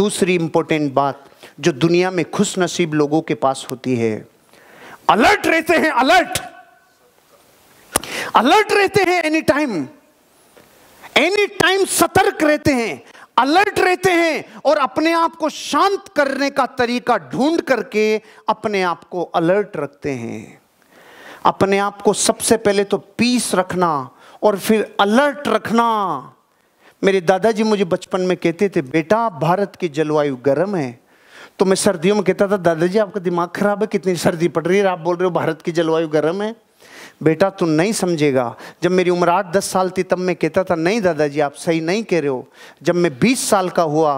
दूसरी इंपॉर्टेंट बात जो दुनिया में खुश नसीब लोगों के पास होती है अलर्ट रहते हैं अलर्ट अलर्ट रहते हैं एनी टाइम एनी टाइम सतर्क रहते हैं अलर्ट रहते हैं और अपने आप को शांत करने का तरीका ढूंढ करके अपने आप को अलर्ट रखते हैं अपने आप को सबसे पहले तो पीस रखना और फिर अलर्ट रखना मेरे दादाजी मुझे बचपन में कहते थे बेटा भारत की जलवायु गर्म है तो मैं सर्दियों में कहता था दादाजी आपका दिमाग खराब है कितनी सर्दी पड़ रही है आप बोल रहे हो भारत की जलवायु गर्म है बेटा तू नहीं समझेगा जब मेरी उम्र आठ दस साल थी तब मैं कहता था नहीं दादाजी आप सही नहीं कह रहे हो जब मैं बीस साल का हुआ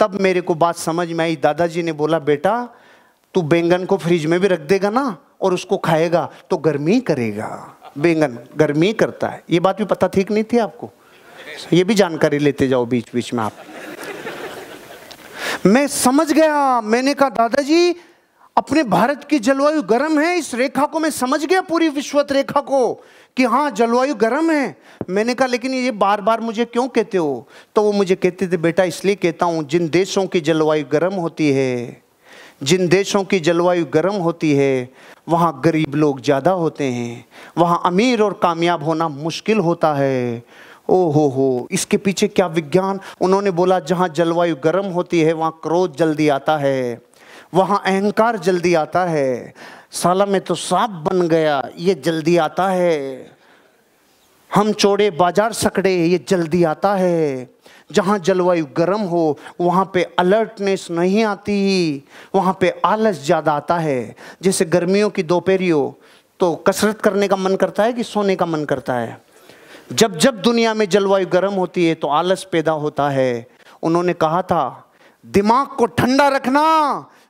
तब मेरे को बात समझ में आई दादाजी ने बोला बेटा तू बैंगन को फ्रिज में भी रख देगा ना और उसको खाएगा तो गर्मी करेगा बैंगन गर्मी करता है ये बात भी पता ठीक नहीं थी आपको ये भी जानकारी लेते जाओ बीच बीच में आप मैं समझ गया मैंने कहा दादाजी अपने भारत की जलवायु गर्म है इस रेखा को मैं समझ गया पूरी विश्वत रेखा को कि हाँ जलवायु गर्म है मैंने कहा लेकिन ये बार बार मुझे क्यों कहते हो तो वो मुझे कहते थे बेटा इसलिए कहता हूँ जिन देशों की जलवायु गर्म होती है जिन देशों की जलवायु गर्म होती है वहाँ गरीब लोग ज़्यादा होते हैं वहाँ अमीर और कामयाब होना मुश्किल होता है ओ हो हो इसके पीछे क्या विज्ञान उन्होंने बोला जहाँ जलवायु गर्म होती है वहाँ क्रोध जल्दी आता है वहाँ अहंकार जल्दी आता है साला में तो सांप बन गया ये जल्दी आता है हम चोड़े बाजार सकड़े ये जल्दी आता है जहाँ जलवायु गर्म हो वहाँ पे अलर्टनेस नहीं आती वहाँ पे आलस ज़्यादा आता है जैसे गर्मियों की दोपहरी हो तो कसरत करने का मन करता है कि सोने का मन करता है जब जब दुनिया में जलवायु गर्म होती है तो आलस पैदा होता है उन्होंने कहा था दिमाग को ठंडा रखना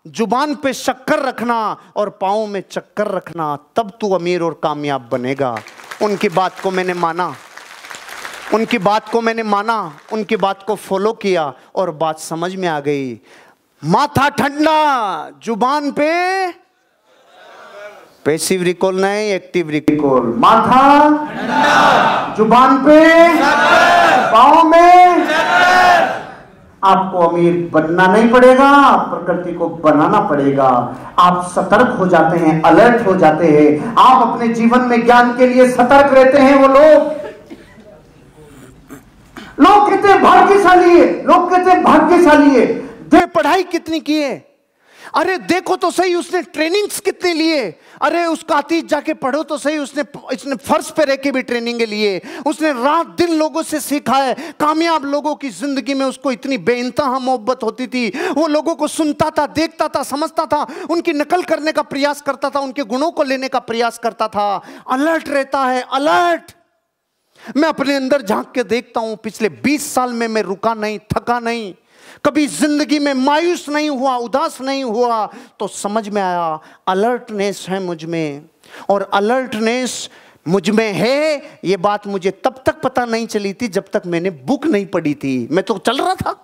जुबान पे शक्कर रखना और पाओ में चक्कर रखना तब तू अमीर और कामयाब बनेगा उनकी बात को मैंने माना उनकी बात को मैंने माना उनकी बात को फॉलो किया और बात समझ में आ गई माथा ठंडा जुबान पे पैसिव रिकॉल नहीं एक्टिव रिकॉल माथा जुबान पे पाओ में आपको अमीर बनना नहीं पड़ेगा प्रकृति को बनाना पड़ेगा आप सतर्क हो जाते हैं अलर्ट हो जाते हैं आप अपने जीवन में ज्ञान के लिए सतर्क रहते हैं वो लोग लोग कितने भाग्यशाली है लोग कितने भाग्यशाली है दे पढ़ाई कितनी की है अरे देखो तो सही उसने ट्रेनिंग्स कितने लिए अरे उसका अतीत जाके पढ़ो तो सही उसने इसने फर्श पे रह के भी ट्रेनिंग लिए उसने रात दिन लोगों से सीखा है कामयाब लोगों की जिंदगी में उसको इतनी बेइंतहा मोहब्बत होती थी वो लोगों को सुनता था देखता था समझता था उनकी नकल करने का प्रयास करता था उनके गुणों को लेने का प्रयास करता था अलर्ट रहता है अलर्ट मैं अपने अंदर झांक के देखता हूं पिछले 20 साल में मैं रुका नहीं थका नहीं कभी जिंदगी में मायूस नहीं हुआ उदास नहीं हुआ तो समझ में आया अलर्टनेस है मुझ में और अलर्टनेस मुझ में है ये बात मुझे तब तक पता नहीं चली थी जब तक मैंने बुक नहीं पढ़ी थी मैं तो चल रहा था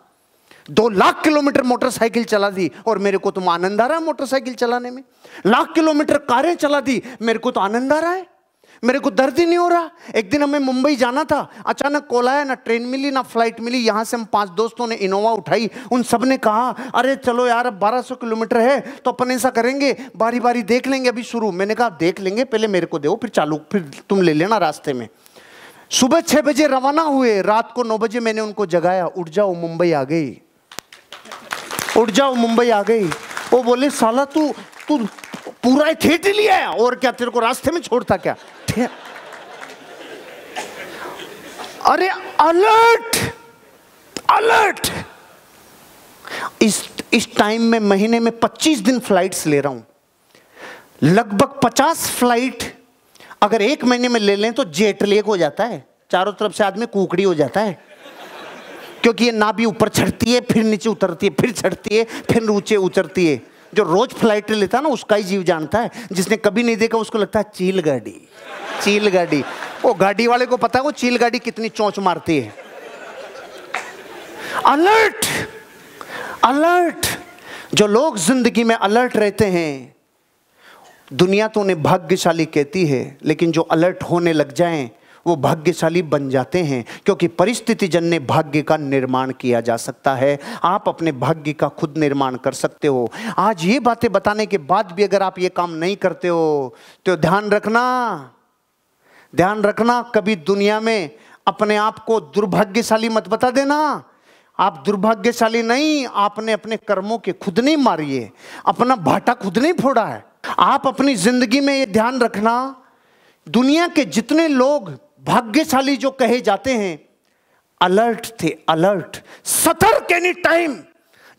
दो लाख किलोमीटर मोटरसाइकिल चला दी और मेरे को तो आनंद आ रहा है मोटरसाइकिल चलाने में लाख किलोमीटर कारें चला दी मेरे को तो आनंद आ रहा है मेरे को दर्द ही नहीं हो रहा एक दिन हमें मुंबई जाना था अचानक कॉल आया ना ट्रेन मिली ना फ्लाइट मिली यहाँ से हम पांच दोस्तों ने इनोवा उठाई उन सब ने कहा अरे चलो यार अब 1200 किलोमीटर है तो अपन ऐसा करेंगे बारी बारी देख लेंगे अभी शुरू मैंने कहा देख लेंगे पहले मेरे को दो फिर चालू फिर तुम ले लेना रास्ते में सुबह छः बजे रवाना हुए रात को नौ बजे मैंने उनको जगाया उठ जाओ मुंबई आ गई उठ जाओ मुंबई आ गई वो बोले साला तू तू पूरा थिएटर लिया है और क्या तेरे को रास्ते में छोड़ता क्या अरे अलर्ट अलर्ट इस इस टाइम में महीने में 25 दिन फ्लाइट्स ले रहा हूं लगभग 50 फ्लाइट अगर एक महीने में ले लें तो जेट लेक हो जाता है चारों तरफ से आदमी कुकड़ी हो जाता है क्योंकि ये भी ऊपर चढ़ती है फिर नीचे उतरती है फिर चढ़ती है फिर ऊंचे उतरती है जो रोज फ्लाइट लेता है ना उसका ही जीव जानता है जिसने कभी नहीं देखा उसको लगता है चील गाड़ी चील गाड़ी वो गाड़ी वाले को पता है वो चील गाड़ी कितनी चोंच मारती है अलर्ट अलर्ट जो लोग जिंदगी में अलर्ट रहते हैं दुनिया तो उन्हें भाग्यशाली कहती है लेकिन जो अलर्ट होने लग जाएं वो भाग्यशाली बन जाते हैं क्योंकि परिस्थिति जन्य भाग्य का निर्माण किया जा सकता है आप अपने भाग्य का खुद निर्माण कर सकते हो आज ये बातें बताने के बाद भी अगर आप ये काम नहीं करते हो तो ध्यान रखना ध्यान रखना कभी दुनिया में अपने आप को दुर्भाग्यशाली मत बता देना आप दुर्भाग्यशाली नहीं आपने अपने कर्मों के खुद नहीं मारिए अपना भाटा खुद नहीं फोड़ा है आप अपनी जिंदगी में ये ध्यान रखना दुनिया के जितने लोग भाग्यशाली जो कहे जाते हैं अलर्ट थे अलर्ट सतर्क एनी टाइम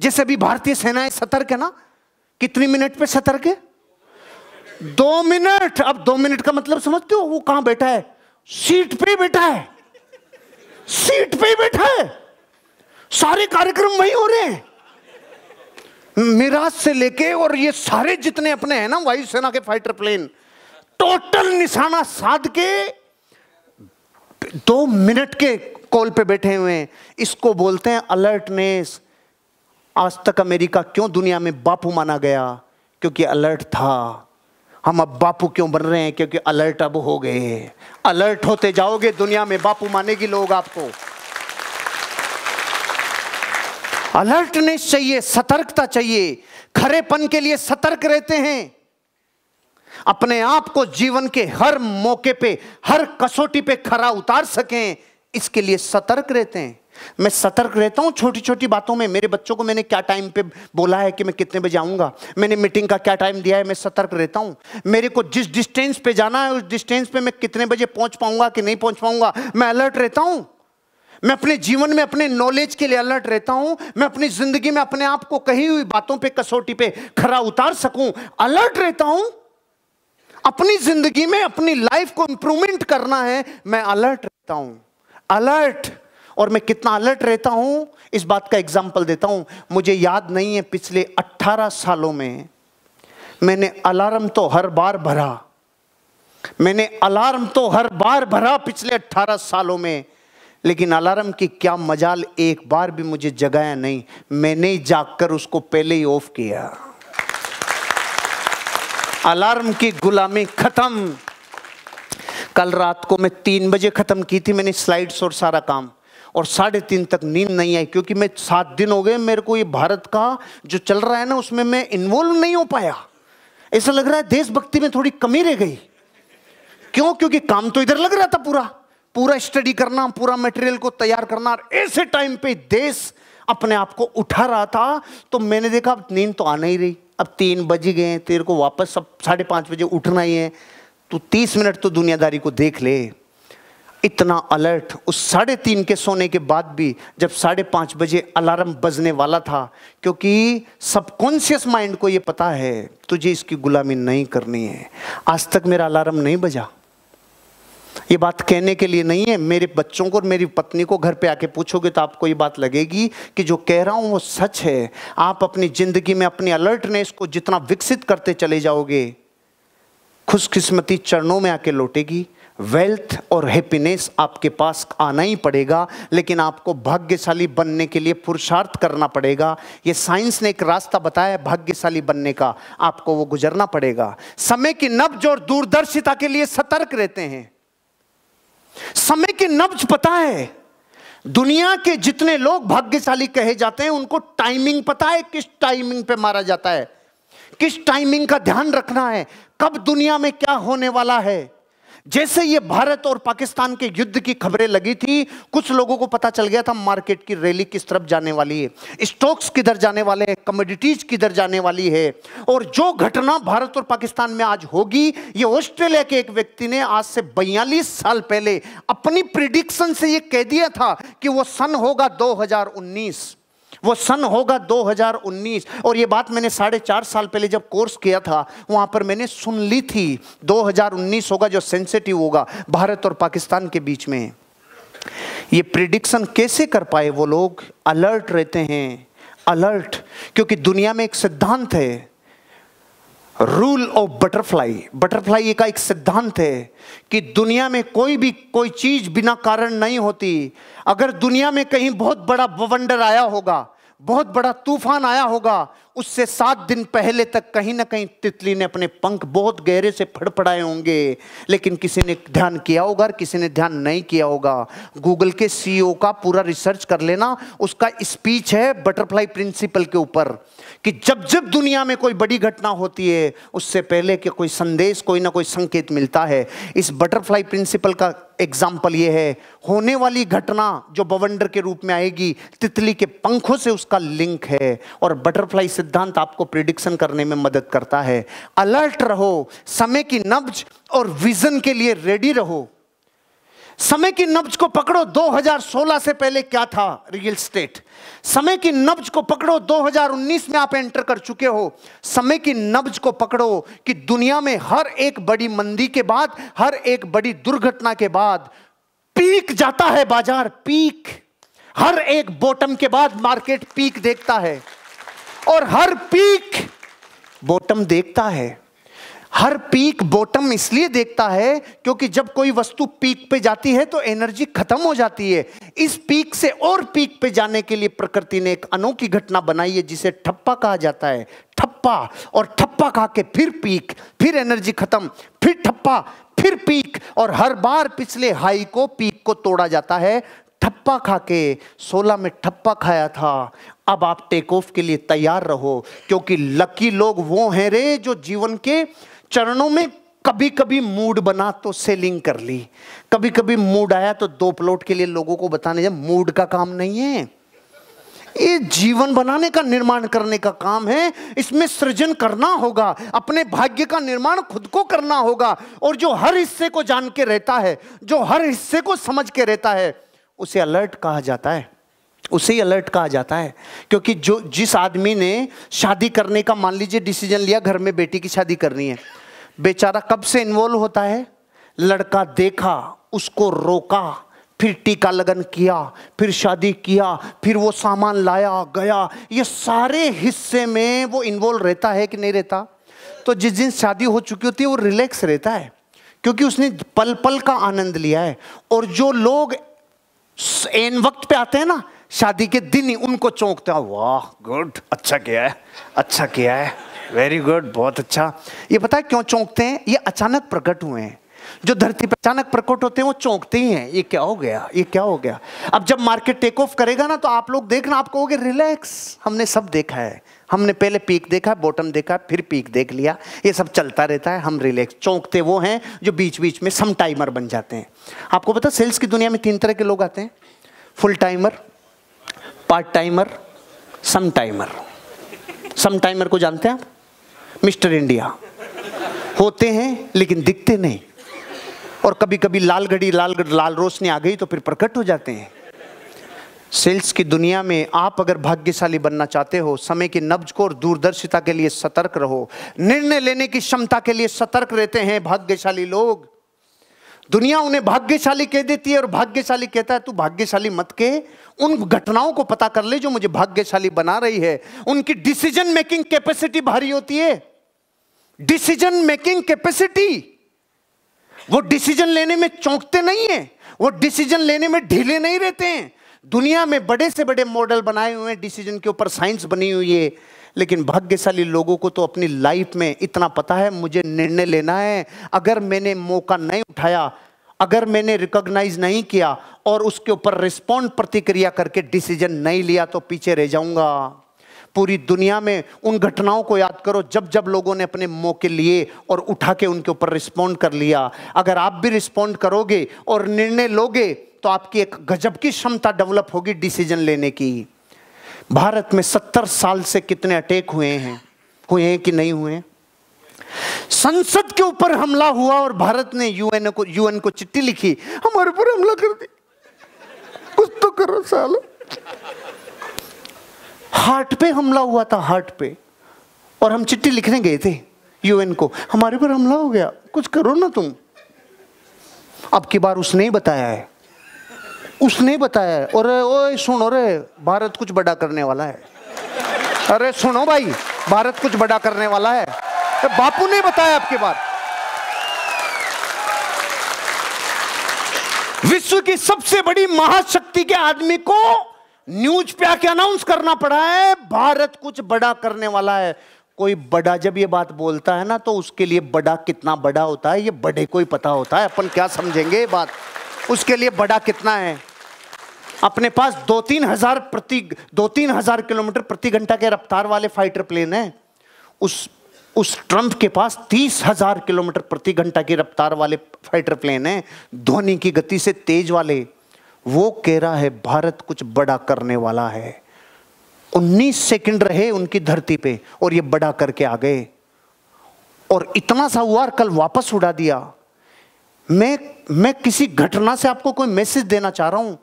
जैसे अभी भारतीय सेना है सतर्क है ना कितनी मिनट पे सतर्क है दो मिनट अब दो मिनट का मतलब समझते हो वो कहां बैठा है सीट पे बैठा है सीट पे बैठा है सारे कार्यक्रम वही हो रहे हैं मिराज से लेके और ये सारे जितने अपने हैं ना वायुसेना के फाइटर प्लेन टोटल निशाना साध के दो मिनट के कॉल पे बैठे हुए हैं इसको बोलते हैं अलर्टनेस आज तक अमेरिका क्यों दुनिया में बापू माना गया क्योंकि अलर्ट था हम अब बापू क्यों बन रहे हैं क्योंकि अलर्ट अब हो गए अलर्ट होते जाओगे दुनिया में बापू मानेगी लोग आपको अलर्टनेस चाहिए सतर्कता चाहिए खरेपन के लिए सतर्क रहते हैं अपने आप को जीवन के हर मौके पे हर कसौटी पे खरा उतार सकें इसके लिए सतर्क रहते हैं मैं सतर्क रहता हूं छोटी छोटी बातों में मेरे बच्चों को मैंने क्या टाइम पे बोला है कि मैं कितने बजे आऊंगा मैंने मीटिंग का क्या टाइम दिया है मैं सतर्क रहता हूं मेरे को जिस डिस्टेंस पे जाना है उस डिस्टेंस पे मैं कितने बजे पहुंच पाऊंगा कि नहीं पहुंच पाऊंगा मैं अलर्ट रहता हूं मैं अपने जीवन में अपने नॉलेज के लिए अलर्ट रहता हूं मैं अपनी जिंदगी में अपने आप को कही हुई बातों पर कसौटी पे खरा उतार सकूं अलर्ट रहता हूं अपनी जिंदगी में अपनी लाइफ को इंप्रूवमेंट करना है मैं अलर्ट रहता हूं अलर्ट और मैं कितना अलर्ट रहता हूं इस बात का एग्जाम्पल देता हूं मुझे याद नहीं है पिछले 18 सालों में मैंने अलार्म तो हर बार भरा मैंने अलार्म तो हर बार भरा पिछले 18 सालों में लेकिन अलार्म की क्या मजाल एक बार भी मुझे जगाया नहीं मैंने जाकर जागकर उसको पहले ही ऑफ किया अलार्म की गुलामी खत्म कल रात को मैं तीन बजे ख़त्म की थी मैंने स्लाइड्स और सारा काम और साढ़े तीन तक नींद नहीं आई क्योंकि मैं सात दिन हो गए मेरे को ये भारत का जो चल रहा है ना उसमें मैं इन्वॉल्व नहीं हो पाया ऐसा लग रहा है देशभक्ति में थोड़ी कमी रह गई क्यों क्योंकि काम तो इधर लग रहा था पूरा पूरा स्टडी करना पूरा मटेरियल को तैयार करना और ऐसे टाइम पे देश अपने आप को उठा रहा था तो मैंने देखा नींद तो आ नहीं रही अब तीन बज गए तेरे को वापस सब साढ़े पाँच बजे उठना ही है तू तीस मिनट तो दुनियादारी को देख ले इतना अलर्ट उस साढ़े तीन के सोने के बाद भी जब साढ़े पाँच बजे अलार्म बजने वाला था क्योंकि सबकॉन्शियस माइंड को ये पता है तुझे इसकी गुलामी नहीं करनी है आज तक मेरा अलार्म नहीं बजा ये बात कहने के लिए नहीं है मेरे बच्चों को और मेरी पत्नी को घर पे आके पूछोगे तो आपको ये बात लगेगी कि जो कह रहा हूँ वो सच है आप अपनी ज़िंदगी में अपनी अलर्टनेस को जितना विकसित करते चले जाओगे खुशकिस्मती चरणों में आके लौटेगी वेल्थ और हैप्पीनेस आपके पास आना ही पड़ेगा लेकिन आपको भाग्यशाली बनने के लिए पुरुषार्थ करना पड़ेगा ये साइंस ने एक रास्ता बताया भाग्यशाली बनने का आपको वो गुजरना पड़ेगा समय की नब्ज और दूरदर्शिता के लिए सतर्क रहते हैं समय की नब्ज पता है दुनिया के जितने लोग भाग्यशाली कहे जाते हैं उनको टाइमिंग पता है किस टाइमिंग पे मारा जाता है किस टाइमिंग का ध्यान रखना है कब दुनिया में क्या होने वाला है जैसे ये भारत और पाकिस्तान के युद्ध की खबरें लगी थी कुछ लोगों को पता चल गया था मार्केट की रैली किस तरफ जाने वाली है स्टॉक्स किधर जाने वाले हैं कमोडिटीज किधर जाने वाली है और जो घटना भारत और पाकिस्तान में आज होगी ये ऑस्ट्रेलिया के एक व्यक्ति ने आज से बयालीस साल पहले अपनी प्रिडिक्शन से ये कह दिया था कि वो सन होगा दो वो सन होगा 2019 और ये बात मैंने साढ़े चार साल पहले जब कोर्स किया था वहाँ पर मैंने सुन ली थी 2019 होगा जो सेंसिटिव होगा भारत और पाकिस्तान के बीच में ये प्रिडिक्शन कैसे कर पाए वो लोग अलर्ट रहते हैं अलर्ट क्योंकि दुनिया में एक सिद्धांत है रूल ऑफ बटरफ्लाई बटरफ्लाई का एक सिद्धांत है कि दुनिया में कोई भी कोई चीज बिना कारण नहीं होती अगर दुनिया में कहीं बहुत बड़ा वंडर आया होगा बहुत बड़ा तूफान आया होगा उससे सात दिन पहले तक कहीं ना कहीं तितली ने अपने पंख बहुत गहरे से फड़फड़ाए होंगे लेकिन किसी ने ध्यान किया होगा और किसी ने ध्यान नहीं किया होगा गूगल के सीईओ e का पूरा रिसर्च कर लेना उसका स्पीच है बटरफ्लाई प्रिंसिपल के ऊपर कि जब जब दुनिया में कोई बड़ी घटना होती है उससे पहले कि कोई संदेश कोई ना कोई संकेत मिलता है इस बटरफ्लाई प्रिंसिपल का एग्जाम्पल ये है होने वाली घटना जो बवंडर के रूप में आएगी तितली के पंखों से उसका लिंक है और बटरफ्लाई सिद्धांत आपको प्रिडिक्शन करने में मदद करता है अलर्ट रहो समय की नब्ज और विजन के लिए रेडी रहो समय की नब्ज को पकड़ो 2016 से पहले क्या था रियल स्टेट समय की नब्ज को पकड़ो 2019 में आप एंटर कर चुके हो समय की नब्ज को पकड़ो कि दुनिया में हर एक बड़ी मंदी के बाद हर एक बड़ी दुर्घटना के बाद पीक जाता है बाजार पीक हर एक बॉटम के बाद मार्केट पीक देखता है और हर पीक बॉटम देखता है हर पीक बॉटम इसलिए देखता है क्योंकि जब कोई वस्तु पीक पे जाती है तो एनर्जी खत्म हो जाती है इस पीक से और पीक पे जाने के लिए प्रकृति ने एक अनोखी घटना बनाई है जिसे ठप्पा कहा जाता है ठप्पा और ठप्पा खा के फिर पीक फिर एनर्जी खत्म फिर ठप्पा फिर पीक और हर बार पिछले हाई को पीक को तोड़ा जाता है ठप्पा खा के सोलह में ठप्पा खाया था अब आप टेक ऑफ के लिए तैयार रहो क्योंकि लकी लोग वो हैं रे जो जीवन के चरणों में कभी कभी मूड बना तो सेलिंग कर ली कभी कभी मूड आया तो दो प्लॉट के लिए लोगों को बताने जाए मूड का काम नहीं है ये जीवन बनाने का निर्माण करने का काम है इसमें सृजन करना होगा अपने भाग्य का निर्माण खुद को करना होगा और जो हर हिस्से को जान के रहता है जो हर हिस्से को समझ के रहता है उसे अलर्ट कहा जाता है उसे ही अलर्ट कहा जाता है क्योंकि जो जिस आदमी ने शादी करने का मान लीजिए डिसीजन लिया घर में बेटी की शादी करनी है बेचारा कब से इन्वॉल्व होता है लड़का देखा उसको रोका फिर टीका लगन किया फिर शादी किया फिर वो सामान लाया गया ये सारे हिस्से में वो इन्वॉल्व रहता है कि नहीं रहता तो जिस दिन शादी हो चुकी होती है वो रिलैक्स रहता है क्योंकि उसने पल पल का आनंद लिया है और जो लोग एन वक्त पे आते हैं ना शादी के दिन ही उनको चौंकता वाह गुड अच्छा किया है अच्छा किया है वेरी गुड बहुत अच्छा ये पता है क्यों चौंकते हैं ये अचानक प्रकट हुए हैं जो धरती पर अचानक प्रकट होते हैं वो चौंकते ही हैं ये क्या हो गया ये क्या हो गया अब जब मार्केट टेक ऑफ करेगा ना तो आप लोग देखना आप कहोगे रिलैक्स हमने सब देखा है हमने पहले पीक देखा बॉटम देखा फिर पीक देख लिया ये सब चलता रहता है हम रिलैक्स चौंकते वो हैं जो बीच बीच में सम टाइमर बन जाते हैं आपको पता सेल्स की दुनिया में तीन तरह के लोग आते हैं full timer part timer some timer some timer को जानते हैं आप मिस्टर इंडिया होते हैं लेकिन दिखते नहीं और कभी कभी लाल घड़ी लाल लाल रोशनी आ गई तो फिर प्रकट हो जाते हैं सेल्स की दुनिया में आप अगर भाग्यशाली बनना चाहते हो समय की नब्ज को और दूरदर्शिता के लिए सतर्क रहो निर्णय लेने की क्षमता के लिए सतर्क रहते हैं भाग्यशाली लोग दुनिया उन्हें भाग्यशाली कह देती है और भाग्यशाली कहता है तू भाग्यशाली मत के उन घटनाओं को पता कर ले जो मुझे भाग्यशाली बना रही है उनकी डिसीजन मेकिंग कैपेसिटी भारी होती है डिसीजन मेकिंग कैपेसिटी वो डिसीजन लेने में चौंकते नहीं है वो डिसीजन लेने में ढीले नहीं रहते हैं दुनिया में बड़े से बड़े मॉडल बनाए हुए हैं डिसीजन के ऊपर साइंस बनी हुई है लेकिन भाग्यशाली लोगों को तो अपनी लाइफ में इतना पता है मुझे निर्णय लेना है अगर मैंने मौका नहीं उठाया अगर मैंने रिकॉग्नाइज नहीं किया और उसके ऊपर रिस्पॉन्ड प्रतिक्रिया करके डिसीजन नहीं लिया तो पीछे रह जाऊंगा पूरी दुनिया में उन घटनाओं को याद करो जब जब लोगों ने अपने मौके लिए और उठा के उनके ऊपर रिस्पॉन्ड कर लिया अगर आप भी रिस्पॉन्ड करोगे और निर्णय लोगे तो आपकी एक गजब की क्षमता डेवलप होगी डिसीजन लेने की भारत में सत्तर साल से कितने अटैक हुए हैं हुए हैं कि नहीं हुए संसद के ऊपर हमला हुआ और भारत ने यूएन को यूएन को चिट्ठी लिखी हमारे ऊपर हमला कर दी कुछ तो करो साल हार्ट पे हमला हुआ था हार्ट पे और हम चिट्ठी लिखने गए थे यूएन को हमारे पर हमला हो गया कुछ करो ना तुम अब की बार उसने ही बताया है उसने बताया है और ओए सुनो रे भारत कुछ बड़ा करने वाला है अरे सुनो भाई भारत कुछ बड़ा करने वाला है बापू ने बताया आपके बार विश्व की सबसे बड़ी महाशक्ति के आदमी को न्यूज पे आके अनाउंस करना पड़ा है भारत कुछ बड़ा करने वाला है कोई बड़ा जब ये बात बोलता है ना तो उसके लिए बड़ा कितना बड़ा होता है ये बड़े को ही पता होता है अपन क्या समझेंगे ये बात उसके लिए बड़ा कितना है अपने पास दो तीन हजार प्रति दो तीन हजार किलोमीटर प्रति घंटा के रफ्तार वाले फाइटर प्लेन है उस उस ट्रंप के पास तीस हजार किलोमीटर प्रति घंटा की रफ्तार वाले फाइटर प्लेन है धोनी की गति से तेज वाले वो कह रहा है भारत कुछ बड़ा करने वाला है 19 सेकंड रहे उनकी धरती पे और ये बड़ा करके आ गए और इतना सा हुआ कल वापस उड़ा दिया मैं मैं किसी घटना से आपको कोई मैसेज देना चाह रहा हूं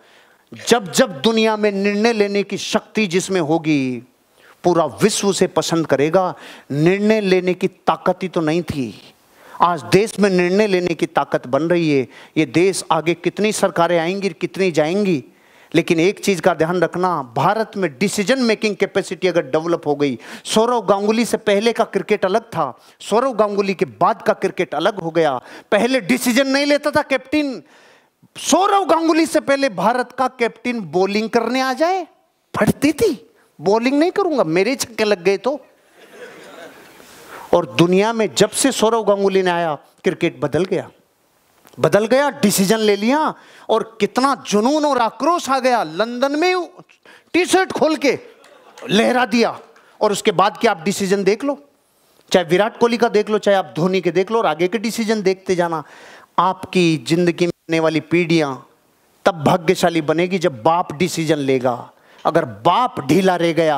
जब जब दुनिया में निर्णय लेने की शक्ति जिसमें होगी पूरा विश्व उसे पसंद करेगा निर्णय लेने की ताकत ही तो नहीं थी आज देश में निर्णय लेने की ताकत बन रही है ये देश आगे कितनी सरकारें आएंगी कितनी जाएंगी लेकिन एक चीज़ का ध्यान रखना भारत में डिसीजन मेकिंग कैपेसिटी अगर डेवलप हो गई सौरव गांगुली से पहले का क्रिकेट अलग था सौरव गांगुली के बाद का क्रिकेट अलग हो गया पहले डिसीजन नहीं लेता था कैप्टन सौरव गांगुली से पहले भारत का कैप्टन बॉलिंग करने आ जाए फटती थी बॉलिंग नहीं करूंगा मेरे छक्के लग गए तो और दुनिया में जब से सौरव गांगुली ने आया क्रिकेट बदल गया बदल गया डिसीजन ले लिया और कितना जुनून और आक्रोश आ गया लंदन में टी शर्ट खोल के लहरा दिया और उसके बाद क्या आप डिसीजन देख लो चाहे विराट कोहली का देख लो चाहे आप धोनी के देख लो और आगे के डिसीजन देखते जाना आपकी जिंदगी में आने वाली पीढ़ियां तब भाग्यशाली बनेगी जब बाप डिसीजन लेगा अगर बाप ढीला रह गया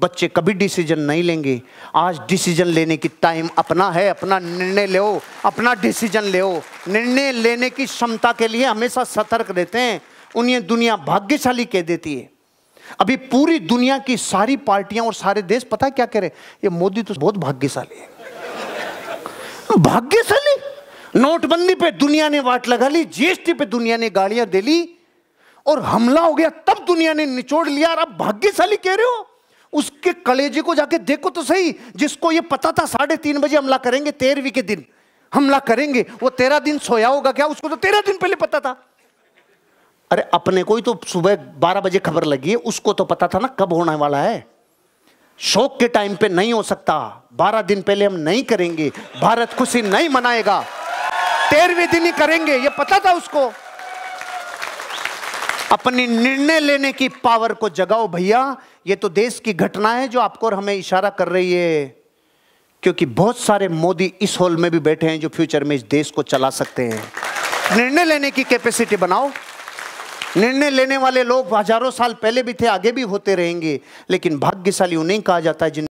बच्चे कभी डिसीजन नहीं लेंगे आज डिसीजन लेने की टाइम अपना है अपना निर्णय लो अपना डिसीजन लो निर्णय लेने की क्षमता के लिए हमेशा सतर्क रहते हैं उन्हें दुनिया भाग्यशाली कह देती है अभी पूरी दुनिया की सारी पार्टियां और सारे देश पता है क्या कह रहे ये मोदी तो बहुत भाग्यशाली है भाग्यशाली नोटबंदी पे दुनिया ने वाट लगा ली जीएसटी पे दुनिया ने गाड़ियां दे ली और हमला हो गया तब दुनिया ने निचोड़ लिया और आप भाग्यशाली कह रहे हो उसके कलेजे को जाके देखो तो सही जिसको ये पता था साढ़े तीन बजे हमला करेंगे तेरहवीं के दिन हमला करेंगे वो तेरह दिन सोया होगा क्या उसको तो तेरह दिन पहले पता था अरे अपने को ही तो सुबह बारह बजे खबर लगी है उसको तो पता था ना कब होने वाला है शोक के टाइम पे नहीं हो सकता बारह दिन पहले हम नहीं करेंगे भारत खुशी नहीं मनाएगा तेरहवीं दिन ही करेंगे ये पता था उसको अपनी निर्णय लेने की पावर को जगाओ भैया ये तो देश की घटना है जो आपको और हमें इशारा कर रही है क्योंकि बहुत सारे मोदी इस हॉल में भी बैठे हैं जो फ्यूचर में इस देश को चला सकते हैं निर्णय लेने की कैपेसिटी बनाओ निर्णय लेने वाले लोग हजारों साल पहले भी थे आगे भी होते रहेंगे लेकिन भाग्यशाली उन्हें कहा जाता है जिन